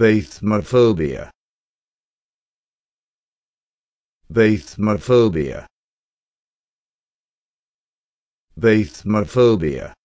Bathmophobia. Bathmophobia. Bathmophobia.